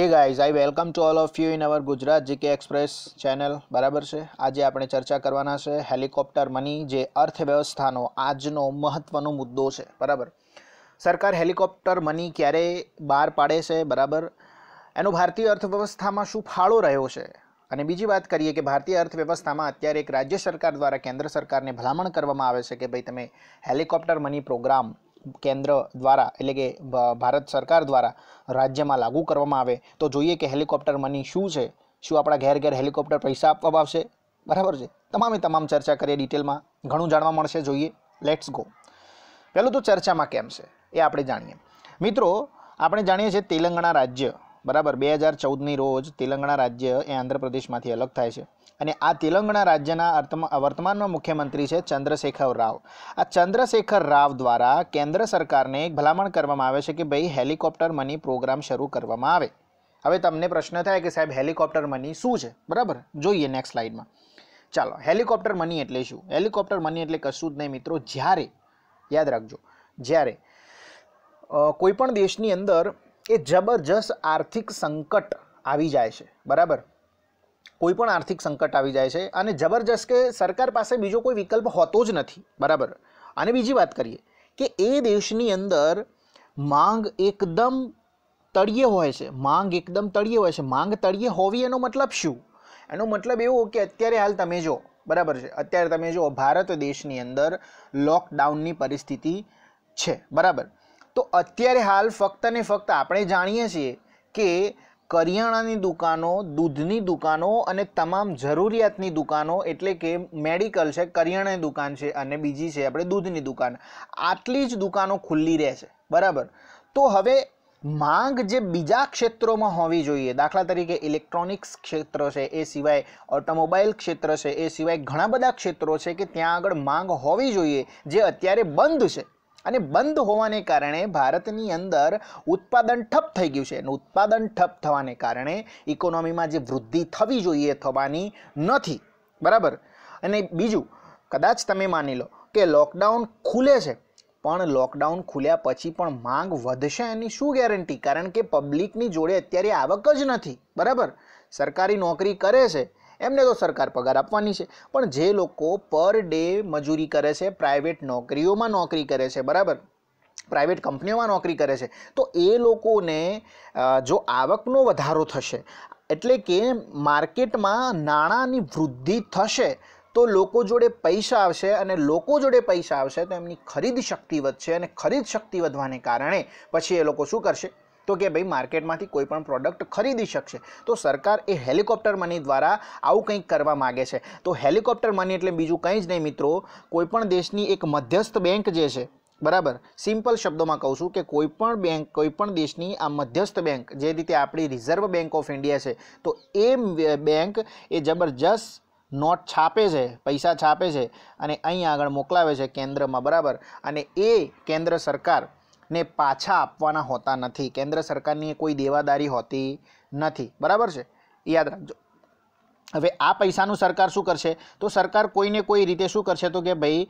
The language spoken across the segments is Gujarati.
A guys I welcome to all of you in our Gujarat GK express channel બરાબર છે આજે આપણે ચર્ચા કરવાના છે હેલિકોપ્ટર મની જે અર્થવ્યવસ્થાનો આજનો મહત્ત્વનો મુદ્દો છે બરાબર સરકાર હેલિકોપ્ટર મની ક્યારે બહાર પાડે છે બરાબર એનો ભારતીય અર્થવ્યવસ્થામાં શું ફાળો રહ્યો છે અને બીજી વાત કરીએ કે ભારતીય અર્થવ્યવસ્થામાં અત્યારે એક રાજ્ય સરકાર દ્વારા કેન્દ્ર સરકારને ભલામણ કરવામાં આવે છે કે ભાઈ તમે હેલિકોપ્ટર મની પ્રોગ્રામ કેન્દ્ર દ્વારા એટલે કે ભારત સરકાર દ્વારા રાજ્યમાં લાગુ કરવામાં આવે તો જોઈએ કે હેલિકોપ્ટર મની શું છે શું આપણા ઘેર ઘેર હેલિકોપ્ટર પૈસા આપવામાં આવશે બરાબર છે તમામે તમામ ચર્ચા કરીએ ડિટેલમાં ઘણું જાણવા મળશે જોઈએ લેટ્સ ગો પહેલું તો ચર્ચામાં કેમ છે એ આપણે જાણીએ મિત્રો આપણે જાણીએ છીએ તેલંગાણા રાજ્ય બરાબર બે હજાર ચૌદની રોજ તેલંગણા રાજ્ય એ આંધ્રપ્રદેશમાંથી અલગ થાય છે અને આ તેલંગણા રાજ્યના વર્તમાનમાં મુખ્યમંત્રી છે ચંદ્રશેખર રાવ આ ચંદ્રશેખર રાવ દ્વારા કેન્દ્ર સરકારને એક ભલામણ કરવામાં આવે છે કે ભાઈ હેલિકોપ્ટર મની પ્રોગ્રામ શરૂ કરવામાં આવે હવે તમને પ્રશ્ન થાય કે સાહેબ હેલિકોપ્ટર મની શું છે બરાબર જોઈએ નેક્સ્ટ સ્લાઇડમાં ચાલો હેલિકોપ્ટર મની એટલે શું હેલિકોપ્ટર મની એટલે કશું જ નહીં મિત્રો જ્યારે યાદ રાખજો જ્યારે કોઈપણ દેશની અંદર એ જબરજસ્ત આર્થિક સંકટ આવી જાય છે બરાબર કોઈ પણ આર્થિક સંકટ આવી જાય છે અને જબરજસ્ત કે સરકાર પાસે બીજો કોઈ વિકલ્પ હોતો જ નથી બરાબર અને બીજી વાત કરીએ કે એ દેશની અંદર માંગ એકદમ તળિયે હોય છે માંગ એકદમ તળિયે હોય છે માંગ તળિયે હોવી એનો મતલબ શું એનો મતલબ એવો કે અત્યારે હાલ તમે જો બરાબર છે અત્યારે તમે જો ભારત દેશની અંદર લોકડાઉનની પરિસ્થિતિ છે બરાબર તો અત્યારે હાલ ફક્ત ને ફક્ત આપણે જાણીએ છીએ કે કરિયાણાની દુકાનો દૂધની દુકાનો અને તમામ જરૂરિયાતની દુકાનો એટલે કે મેડિકલ છે કરિયાણાની દુકાન છે અને બીજી છે આપણે દૂધની દુકાન આટલી જ દુકાનો ખુલ્લી રહેશે બરાબર તો હવે માંગ જે બીજા ક્ષેત્રોમાં હોવી જોઈએ દાખલા તરીકે ઇલેક્ટ્રોનિક્સ ક્ષેત્ર છે એ સિવાય ઓટોમોબાઈલ ક્ષેત્ર છે એ સિવાય ઘણા બધા ક્ષેત્રો છે કે ત્યાં આગળ માંગ હોવી જોઈએ જે અત્યારે બંધ છે અને બંધ હોવાને કારણે ભારતની અંદર ઉત્પાદન ઠપ થઈ ગયું છે અને ઉત્પાદન ઠપ થવાને કારણે ઇકોનોમીમાં જે વૃદ્ધિ થવી જોઈએ થવાની નથી બરાબર અને બીજું કદાચ તમે માની લો કે લોકડાઉન ખુલે છે પણ લોકડાઉન ખુલ્યા પછી પણ માંગ વધશે એની શું ગેરંટી કારણ કે પબ્લિકની જોડે અત્યારે આવક જ નથી બરાબર સરકારી નોકરી કરે છે એમને તો સરકાર પગાર આપવાની છે પણ જે લોકો પર ડે મજૂરી કરે છે પ્રાઇવેટ નોકરીઓમાં નોકરી કરે છે બરાબર પ્રાઇવેટ કંપનીઓમાં નોકરી કરે છે તો એ લોકોને જો આવકનો વધારો થશે એટલે કે માર્કેટમાં નાણાંની વૃદ્ધિ થશે તો લોકો જોડે પૈસા આવશે અને લોકો જોડે પૈસા આવશે તો એમની ખરીદ શક્તિ વધશે અને ખરીદ શક્તિ વધવાને કારણે પછી એ લોકો શું કરશે તો કે ભાઈ માર્કેટમાંથી કોઈ પણ પ્રોડક્ટ ખરીદી શકશે તો સરકાર એ હેલિકોપ્ટર મની દ્વારા આવું કંઈક કરવા માગે છે તો હેલિકોપ્ટર મની એટલે બીજું કંઈ જ નહીં મિત્રો કોઈપણ દેશની એક મધ્યસ્થ બેંક જે છે બરાબર સિમ્પલ શબ્દોમાં કહું છું કે કોઈપણ બેંક કોઈપણ દેશની આ મધ્યસ્થ બેંક જે રીતે આપણી રિઝર્વ બેંક ઓફ ઇન્ડિયા છે તો એ બેંક એ જબરજસ્ત નોટ છાપે છે પૈસા છાપે છે અને અહીં આગળ મોકલાવે છે કેન્દ્રમાં બરાબર અને એ કેન્દ્ર સરકાર ને પાછા આપવાના હોતા નથી કેન્દ્ર સરકારની કોઈ દેવાદારી હોતી નથી બરાબર છે યાદ રાખજો હવે આ પૈસાનું સરકાર શું કરશે તો સરકાર કોઈને કોઈ રીતે શું કરશે તો કે ભાઈ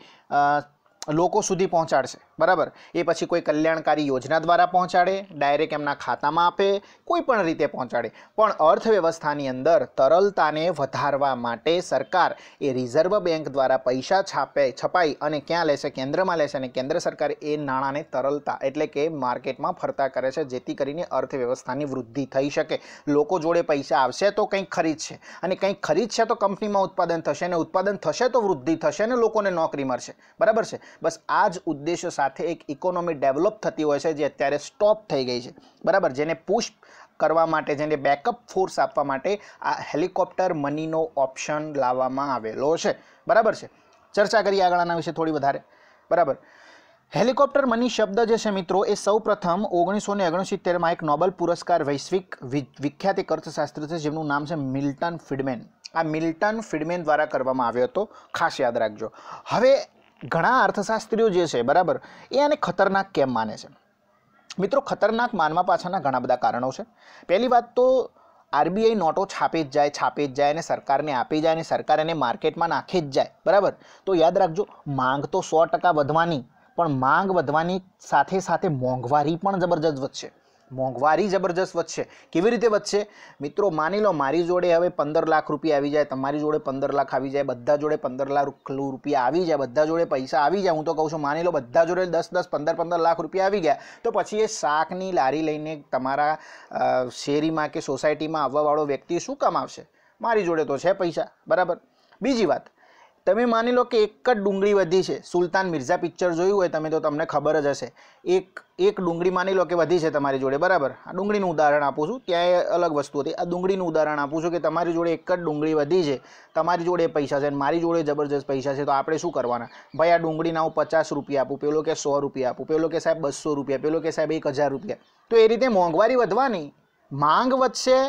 લોકો સુધી પહોંચાડશે બરાબર એ પછી કોઈ કલ્યાણકારી યોજના દ્વારા પહોંચાડે ડાયરેક્ટ એમના ખાતામાં આપે કોઈ પણ રીતે પહોંચાડે પણ અર્થવ્યવસ્થાની અંદર તરલતાને વધારવા માટે સરકાર એ રિઝર્વ બેંક દ્વારા પૈસા છાપે છપાઈ અને ક્યાં લેશે કેન્દ્રમાં લેશે અને કેન્દ્ર સરકાર એ નાણાંને તરલતા એટલે કે માર્કેટમાં ફરતા કરે છે જેથી કરીને અર્થવ્યવસ્થાની વૃદ્ધિ થઈ શકે લોકો જોડે પૈસા આવશે તો કંઈક ખરીદશે અને કંઈક ખરીદશે તો કંપનીમાં ઉત્પાદન થશે અને ઉત્પાદન થશે તો વૃદ્ધિ થશે અને લોકોને નોકરી મળશે બરાબર છે બસ આ જ ઉદ્દેશો સાથે એક ઇકોનોમી ડેવલપ થતી હોય છે જે અત્યારે સ્ટોપ થઈ ગઈ છે બરાબર જેને પુશ કરવા માટે જેને બેકઅપ ફોર્સ આપવા માટે આ હેલિકોપ્ટર મનીનો ઓપ્શન લાવવામાં આવેલો છે બરાબર છે ચર્ચા કરીએ આગળના વિશે થોડી વધારે બરાબર હેલિકોપ્ટર મની શબ્દ જે છે મિત્રો એ સૌ પ્રથમ ઓગણીસો ને ઓગણસિત્તેરમાં એક નોબલ પુરસ્કાર વૈશ્વિક વિખ્યાત એક અર્થશાસ્ત્રી છે જેમનું નામ છે મિલ્ટન ફિડમેન આ મિલ્ટન ફિડમેન દ્વારા કરવામાં આવ્યો હતો ખાસ યાદ રાખજો હવે ઘણા અર્થશાસ્ત્રીઓ જે છે બરાબર એ આને ખતરનાક કેમ માને છે મિત્રો ખતરનાક માનવા પાછળના ઘણા બધા કારણો છે પહેલી વાત તો આરબીઆઈ નોટો છાપે જ જાય છાપે જ જાય અને સરકારને આપી જાય અને સરકાર એને માર્કેટમાં નાખે જ જાય બરાબર તો યાદ રાખજો માંગ તો સો ટકા વધવાની પણ માંગ વધવાની સાથે સાથે મોંઘવારી પણ જબરજસ્ત વધશે મોંઘવારી જબરજસ્ત વધશે કેવી રીતે વધશે મિત્રો માની લો મારી જોડે હવે પંદર લાખ રૂપિયા આવી જાય તમારી જોડે પંદર લાખ આવી જાય બધા જોડે પંદર લાખ રૂપિયા આવી જાય બધા જોડે પૈસા આવી જાય હું તો કહું છું માની લો બધા જોડે દસ દસ પંદર પંદર લાખ રૂપિયા આવી ગયા તો પછી એ શાકની લારી લઈને તમારા શેરીમાં કે સોસાયટીમાં આવવાવાળો વ્યક્તિ શું કામ આવશે મારી જોડે તો છે પૈસા બરાબર બીજી વાત તમે માની લો કે એક જ ડુંગળી વધી છે સુલતાન મિર્ઝા પિક્ચર જોયું હોય તમે તો તમને ખબર જ હશે એક એક ડુંગળી માની લો કે વધી છે તમારી જોડે બરાબર આ ડુંગળીનું ઉદાહરણ આપું છું ત્યાં એ અલગ વસ્તુ હતી આ ડુંગળીનું ઉદાહરણ આપું છું કે તમારી જોડે એક જ ડુંગળી વધી છે તમારી જોડે પૈસા છે અને મારી જોડે જબરજસ્ત પૈસા છે તો આપણે શું કરવાના ભાઈ આ ડુંગળીના હું પચાસ રૂપિયા આપું પેલો કે સો રૂપિયા આપું પેલો કે સાહેબ બસો રૂપિયા પેલો કે સાહેબ એક હજાર રૂપિયા તો એ રીતે મોંઘવારી વધવાની માંગ વધશે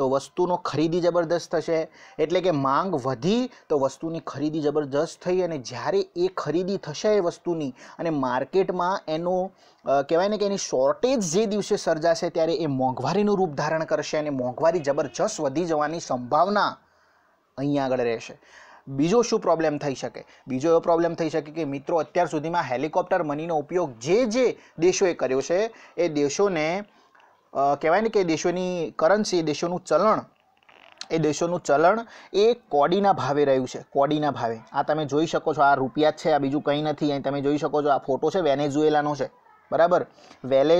તો વસ્તુનો ખરીદી જબરદસ્ત થશે એટલે કે માંગ વધી તો વસ્તુની ખરીદી જબરદસ્ત થઈ અને જ્યારે એ ખરીદી થશે એ વસ્તુની અને માર્કેટમાં એનો કહેવાય ને કે એની શોર્ટેજ જે દિવસે સર્જાશે ત્યારે એ મોંઘવારીનું રૂપ ધારણ કરશે અને મોંઘવારી જબરજસ્ત વધી જવાની સંભાવના અહીંયા આગળ રહેશે બીજો શું પ્રોબ્લેમ થઈ શકે બીજો એવો પ્રોબ્લેમ થઈ શકે કે મિત્રો અત્યાર સુધીમાં હેલિકોપ્ટર મનીનો ઉપયોગ જે જે દેશોએ કર્યો છે એ દેશોને કહેવાય ને કે દેશોની કરન્સી દેશોનું ચલણ એ દેશોનું ચલણ એ કોડીના ભાવે રહ્યું છે કોડીના ભાવે આ તમે જોઈ શકો છો આ રૂપિયા છે આ બીજું કંઈ નથી અહીં તમે જોઈ શકો છો આ ફોટો છે વેનેઝુએલાનો છે બરાબર વેલે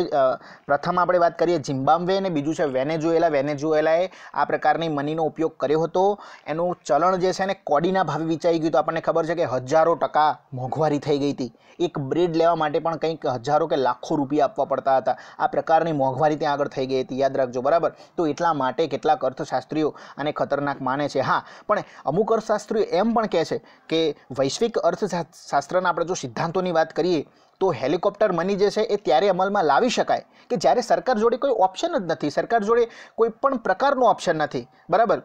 પ્રથમ આપણે વાત કરીએ ઝિમ્બાબ્વે અને બીજું છે વેનેઝુએલા વેનેઝુએલાએ આ પ્રકારની મનીનો ઉપયોગ કર્યો હતો એનું ચલણ જે છે ને કોડીના ભાવે વિચારી ગયું તો આપણને ખબર છે કે હજારો ટકા મોંઘવારી થઈ ગઈ હતી એક બ્રેડ લેવા માટે પણ કંઈક હજારો કે લાખો રૂપિયા આપવા પડતા હતા આ પ્રકારની મોંઘવારી ત્યાં આગળ થઈ ગઈ હતી યાદ રાખજો બરાબર તો એટલા માટે કેટલાક અર્થશાસ્ત્રીઓ આને ખતરનાક માને છે હા પણ અમુક અર્થશાસ્ત્રીઓ એમ પણ કહે છે કે વૈશ્વિક અર્થશાસ્ત્રના આપણે જો સિદ્ધાંતોની વાત કરીએ તો હેલિકોપ્ટર મની જે છે એ ત્યારે અમલમાં લાવી શકાય કે જ્યારે સરકાર જોડે કોઈ ઓપ્શન જ નથી સરકાર જોડે કોઈ પણ પ્રકારનો ઓપ્શન નથી બરાબર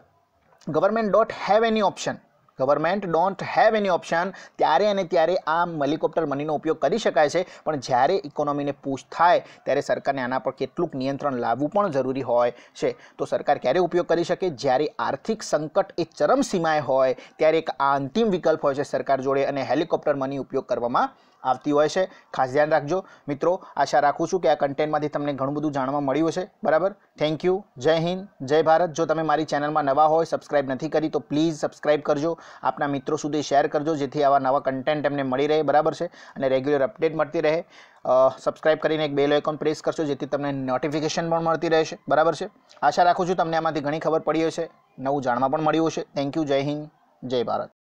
ગવર્મેન્ટ ડોટ have any option government don't have any option ત્યારે અને ત્યારે આ હેલિકોપ્ટર મનીનો ઉપયોગ કરી શકાય છે પણ જ્યારે ઇકોનોમીને પૂછ થાય ત્યારે સરકારને આના પર કેટલુંક નિયંત્રણ લાવવું પણ જરૂરી હોય છે તો સરકાર ક્યારે ઉપયોગ કરી શકે જ્યારે આર્થિક સંકટ એ ચરમ સીમાએ હોય ત્યારે એક આ અંતિમ વિકલ્પ હોય છે સરકાર જોડે અને હેલિકોપ્ટર મની ઉપયોગ કરવામાં આવતી હોય છે ખાસ ધ્યાન રાખજો મિત્રો આશા રાખું છું કે આ કન્ટેન્ટમાંથી તમને ઘણું બધું જાણવા મળ્યું છે બરાબર થેન્ક યુ જય હિન્દ જય ભારત જો તમે મારી ચેનલમાં નવા હોય સબસ્ક્રાઇબ નથી કરી તો પ્લીઝ સબસ્ક્રાઇબ કરજો આપના મિત્રો સુધી શેર કરજો જેથી આવા નવા કન્ટેન્ટ એમને મળી રહે બરાબર છે અને રેગ્યુલર અપડેટ મળતી રહે સબસ્ક્રાઈબ કરીને એક બેલ આઇકોન પ્રેસ કરશો જેથી તમને નોટિફિકેશન પણ મળતી રહેશે બરાબર છે આશા રાખું છું તમને આમાંથી ઘણી ખબર પડી હશે નવું જાણવા પણ મળ્યું હશે થેન્ક યુ જય હિન્દ જય ભારત